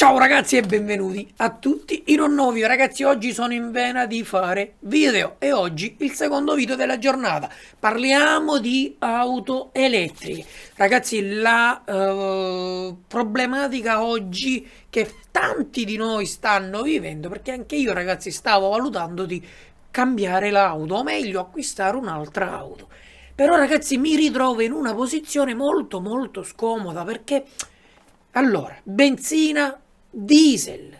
Ciao ragazzi e benvenuti a tutti in un nuovo video. ragazzi oggi sono in vena di fare video e oggi il secondo video della giornata parliamo di auto elettriche ragazzi la uh, problematica oggi che tanti di noi stanno vivendo perché anche io ragazzi stavo valutando di cambiare l'auto o meglio acquistare un'altra auto però ragazzi mi ritrovo in una posizione molto molto scomoda perché allora, benzina diesel,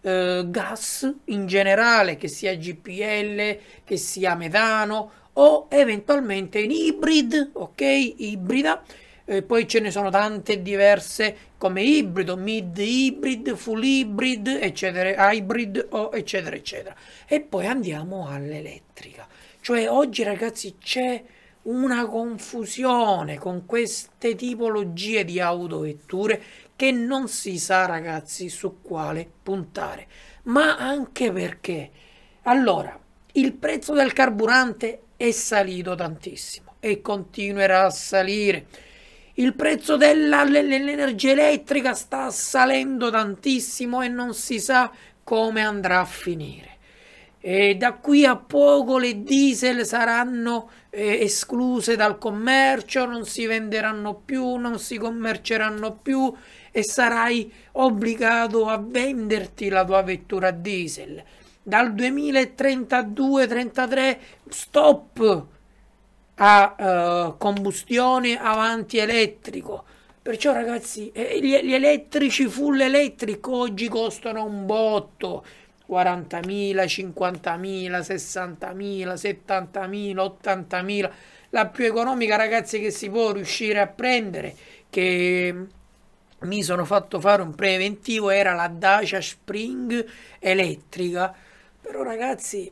eh, gas in generale, che sia GPL, che sia metano o eventualmente in hybrid, ok? Ibrida. E poi ce ne sono tante diverse come ibrido, mid hybrid, full hybrid, eccetera, hybrid o eccetera eccetera. E poi andiamo all'elettrica. Cioè oggi ragazzi c'è una confusione con queste tipologie di autovetture che non si sa ragazzi su quale puntare ma anche perché allora il prezzo del carburante è salito tantissimo e continuerà a salire il prezzo dell'energia elettrica sta salendo tantissimo e non si sa come andrà a finire e da qui a poco le diesel saranno eh, escluse dal commercio, non si venderanno più, non si commerceranno più e sarai obbligato a venderti la tua vettura diesel. Dal 2032-33 stop a eh, combustione avanti elettrico. Perciò ragazzi, eh, gli, gli elettrici full electric oggi costano un botto 40.000, 50.000, 60.000, 70.000, 80.000, la più economica ragazzi che si può riuscire a prendere, che mi sono fatto fare un preventivo, era la Dacia Spring elettrica, però ragazzi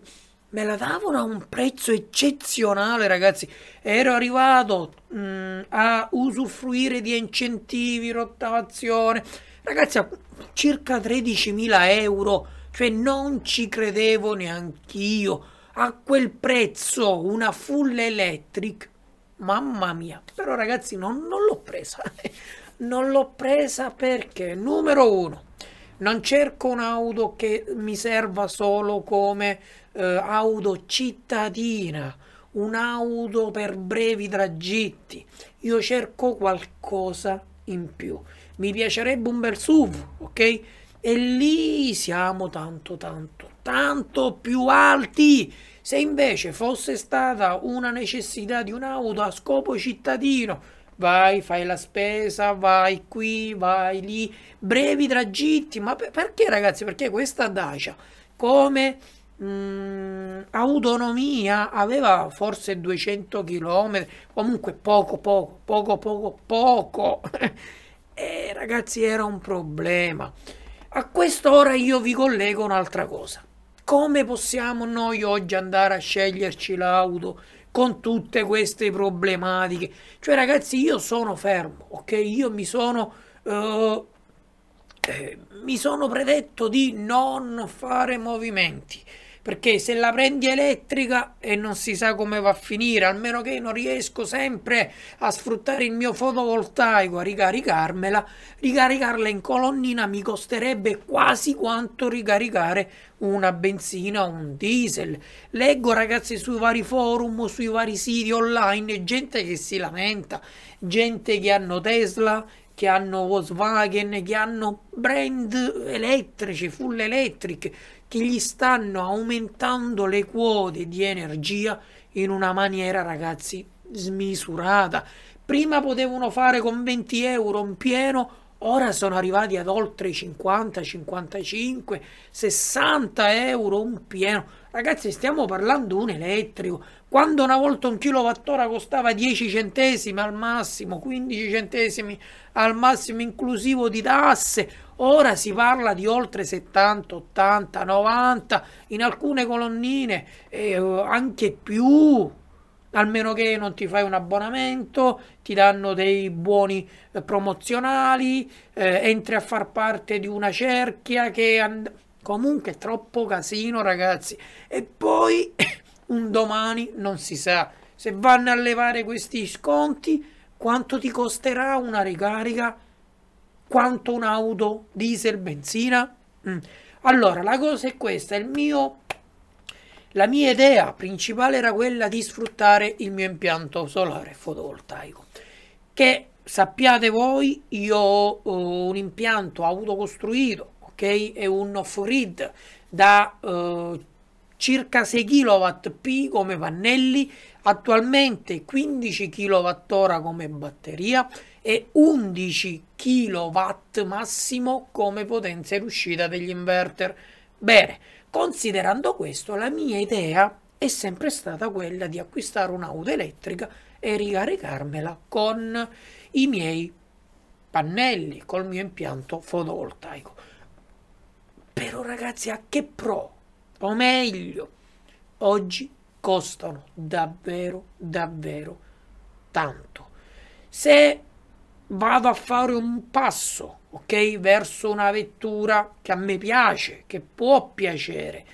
me la davano a un prezzo eccezionale ragazzi, ero arrivato mh, mm, a usufruire di incentivi, rottavazione, ragazzi a circa 13.000 euro cioè non ci credevo neanch'io. A quel prezzo una full electric. Mamma mia. Però ragazzi non, non l'ho presa. non l'ho presa perché, numero uno, non cerco un'auto che mi serva solo come eh, auto cittadina, un'auto per brevi tragitti. Io cerco qualcosa in più. Mi piacerebbe un bel SUV, ok? E lì siamo tanto, tanto, tanto più alti. Se invece fosse stata una necessità di un'auto a scopo cittadino, vai, fai la spesa, vai qui, vai lì, brevi tragitti. Ma per perché ragazzi? Perché questa Dacia come mh, mm, autonomia aveva forse 200 km, comunque poco, poco, poco, poco, poco. e eh, ragazzi era un problema. A quest'ora io vi collego un'altra cosa. Come possiamo noi oggi andare a sceglierci l'auto con tutte queste problematiche? Cioè ragazzi io sono fermo, ok? Io mi sono... Uh, eh, mi sono predetto di non fare movimenti perché se la prendi elettrica e non si sa come va a finire, almeno che non riesco sempre a sfruttare il mio fotovoltaico a ricaricarmela, ricaricarla in colonnina mi costerebbe quasi quanto ricaricare una benzina o un diesel. Leggo ragazzi sui vari forum, sui vari siti online, gente che si lamenta, gente che hanno Tesla, che hanno Volkswagen, che hanno brand elettrici, full electric, che gli stanno aumentando le quote di energia in una maniera, ragazzi, smisurata. Prima potevano fare con 20 euro un pieno, ora sono arrivati ad oltre 50, 55, 60 euro un pieno. Ragazzi, stiamo parlando un elettrico. Quando una volta un kilowattora costava 10 centesimi al massimo, 15 centesimi al massimo inclusivo di tasse, Ora si parla di oltre 70, 80, 90, in alcune colonnine eh, anche più, almeno che non ti fai un abbonamento, ti danno dei buoni eh, promozionali, eh, entri a far parte di una cerchia che... And- comunque è troppo casino ragazzi. E poi un domani non si sa se vanno a levare questi sconti quanto ti costerà una ricarica quanto un'auto diesel, benzina? Mm. Allora, la cosa è questa, il mio, la mia idea principale era quella di sfruttare il mio impianto solare fotovoltaico, che sappiate voi, io ho eh, un impianto autocostruito, ok? È un off-grid da eh, circa 6 kWp come pannelli, attualmente 15 kWh come batteria e 11 kW massimo come potenza in uscita degli inverter. Bene, considerando questo, la mia idea è sempre stata quella di acquistare un'auto elettrica e ricaricarmela con i miei pannelli, col mio impianto fotovoltaico. Però ragazzi, a che pro o meglio, oggi costano davvero, davvero tanto. Se vado a fare un passo, ok, verso una vettura che a me piace, che può piacere,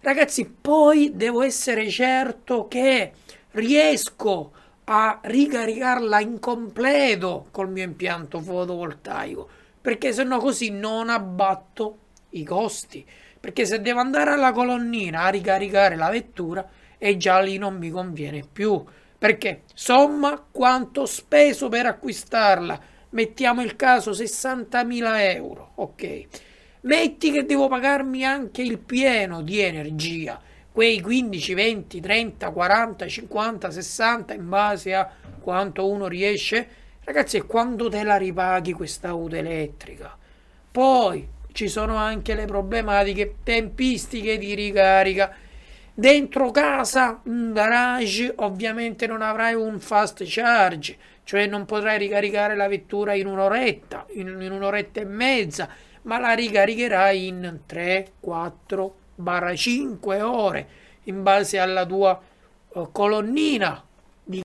ragazzi, poi devo essere certo che riesco a ricaricarla in completo col mio impianto fotovoltaico, perché se no così non abbatto i costi. Perché se devo andare alla colonnina a ricaricare la vettura e già lì non mi conviene più. Perché somma quanto speso per acquistarla. Mettiamo il caso 60.000 euro, ok? Metti che devo pagarmi anche il pieno di energia, quei 15, 20, 30, 40, 50, 60 in base a quanto uno riesce. Ragazzi, quando te la ripaghi questa auto elettrica? Poi ci sono anche le problematiche tempistiche di ricarica. Dentro casa, un garage, ovviamente non avrai un fast charge, cioè non potrai ricaricare la vettura in un'oretta, in, in un'oretta e mezza, ma la ricaricherai in 3, 4, 5 ore in base alla tua eh, colonnina